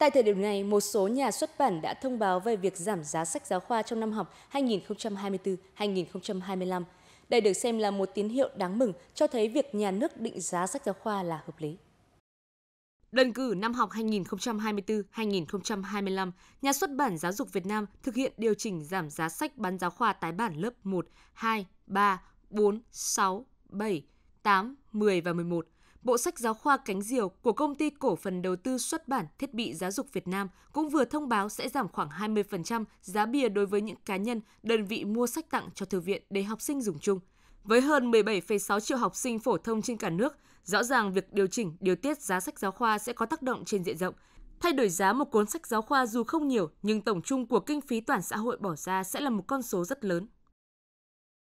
Tại thời điểm này, một số nhà xuất bản đã thông báo về việc giảm giá sách giáo khoa trong năm học 2024-2025. Đây được xem là một tín hiệu đáng mừng cho thấy việc nhà nước định giá sách giáo khoa là hợp lý. Đơn cử năm học 2024-2025, nhà xuất bản Giáo dục Việt Nam thực hiện điều chỉnh giảm giá sách bán giáo khoa tái bản lớp 1, 2, 3, 4, 6, 7, 8, 10 và 11 – Bộ sách giáo khoa Cánh Diều của Công ty Cổ phần Đầu tư Xuất bản Thiết bị Giáo dục Việt Nam cũng vừa thông báo sẽ giảm khoảng 20% giá bìa đối với những cá nhân, đơn vị mua sách tặng cho thư viện để học sinh dùng chung. Với hơn 17,6 triệu học sinh phổ thông trên cả nước, rõ ràng việc điều chỉnh, điều tiết giá sách giáo khoa sẽ có tác động trên diện rộng. Thay đổi giá một cuốn sách giáo khoa dù không nhiều, nhưng tổng chung của kinh phí toàn xã hội bỏ ra sẽ là một con số rất lớn.